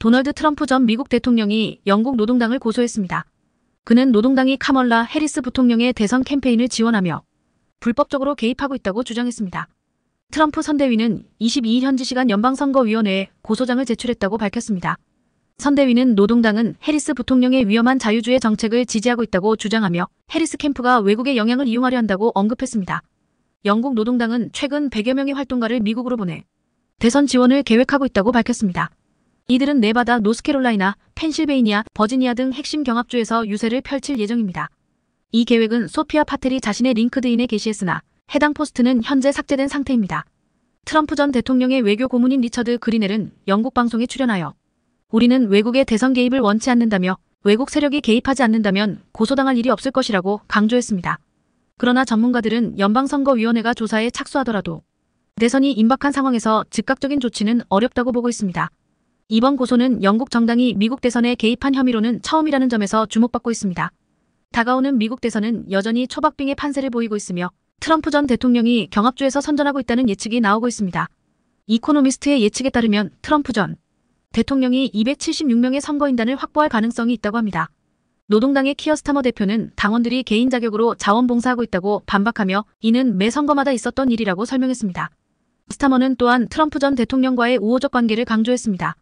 도널드 트럼프 전 미국 대통령이 영국 노동당을 고소했습니다. 그는 노동당이 카멀라 해리스 부통령의 대선 캠페인을 지원하며 불법적으로 개입하고 있다고 주장했습니다. 트럼프 선대위는 22일 현지 시간 연방선거위원회에 고소장을 제출했다고 밝혔습니다. 선대위는 노동당은 해리스 부통령의 위험한 자유주의 정책을 지지하고 있다고 주장하며 해리스 캠프가 외국의 영향을 이용하려 한다고 언급했습니다. 영국 노동당은 최근 100여 명의 활동가를 미국으로 보내 대선 지원을 계획하고 있다고 밝혔습니다. 이들은 네바다, 노스캐롤라이나, 펜실베이니아, 버지니아 등 핵심 경합주에서 유세를 펼칠 예정입니다. 이 계획은 소피아 파텔이 자신의 링크드인에 게시했으나 해당 포스트는 현재 삭제된 상태입니다. 트럼프 전 대통령의 외교 고문인 리처드 그리넬은 영국 방송에 출연하여 우리는 외국의 대선 개입을 원치 않는다며 외국 세력이 개입하지 않는다면 고소당할 일이 없을 것이라고 강조했습니다. 그러나 전문가들은 연방선거위원회가 조사에 착수하더라도 대선이 임박한 상황에서 즉각적인 조치는 어렵다고 보고 있습니다. 이번 고소는 영국 정당이 미국 대선에 개입한 혐의로는 처음이라는 점에서 주목받고 있습니다. 다가오는 미국 대선은 여전히 초박빙의 판세를 보이고 있으며 트럼프 전 대통령이 경합주에서 선전하고 있다는 예측이 나오고 있습니다. 이코노미스트의 예측에 따르면 트럼프 전 대통령이 276명의 선거인단을 확보할 가능성이 있다고 합니다. 노동당의 키어스타머 대표는 당원들이 개인 자격으로 자원봉사하고 있다고 반박하며 이는 매 선거마다 있었던 일이라고 설명했습니다. 스타머는 또한 트럼프 전 대통령과의 우호적 관계를 강조했습니다.